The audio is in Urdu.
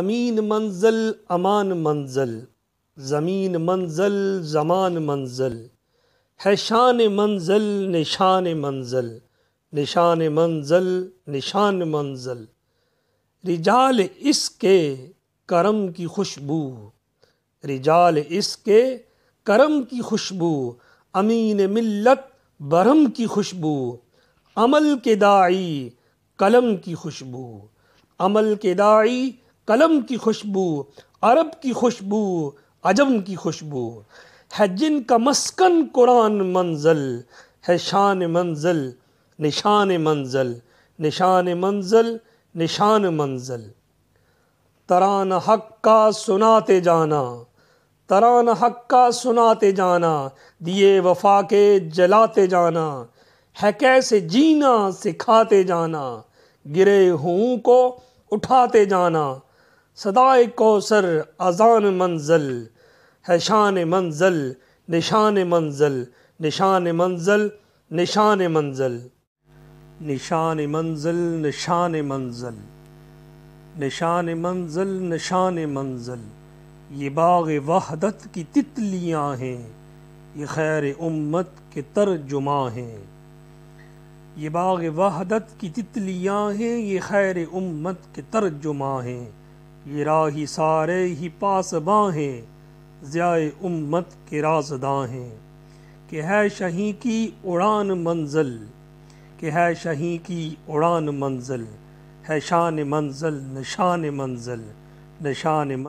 امین منزل امان منزل زمین منزل زمان منزل حیشان منزل نشان منزل نشان منزل نشان منزل رجال اس کے کرم کی خوشبو رجال اس کے کرم کی خوشبو امین ملت برہم کی خوشبو عمل کے داعی قلم کی خوشبو عمل کے داعی قلم کی خوشبو عرب کی خوشبو عجم کی خوشبو ہے جن کا مسکن قرآن منزل ہے شان منزل نشان منزل نشان منزل نشان منزل تران حق کا سناتے جانا تران حق کا سناتے جانا دیے کے جلاتے جانا ہے کیسے جینا سکھاتے جانا گرے ہوں کو اٹھاتے جانا صدائے کوثر اذان منزل شان منزل نشان منزل نشان منزل نشان منزل نشان منزل نشان منزل نشان منزل نشان منزل یہ باغ وحدت کی تتلیاں ہیں یہ خیر امت کے ترجمہ ہیں یہ باغ وحدت کی تتلیاں ہیں یہ خیر امت کے ترجمہ ہیں یہ راہی سارے ہی پاسباں ہیں ضیاء امت کے رازداں ہیں کہ ہے شہیں کی اڑان منزل کہ ہے شہیں کی اڑان منزل ہے شان منزل نشان منزل نشان منزل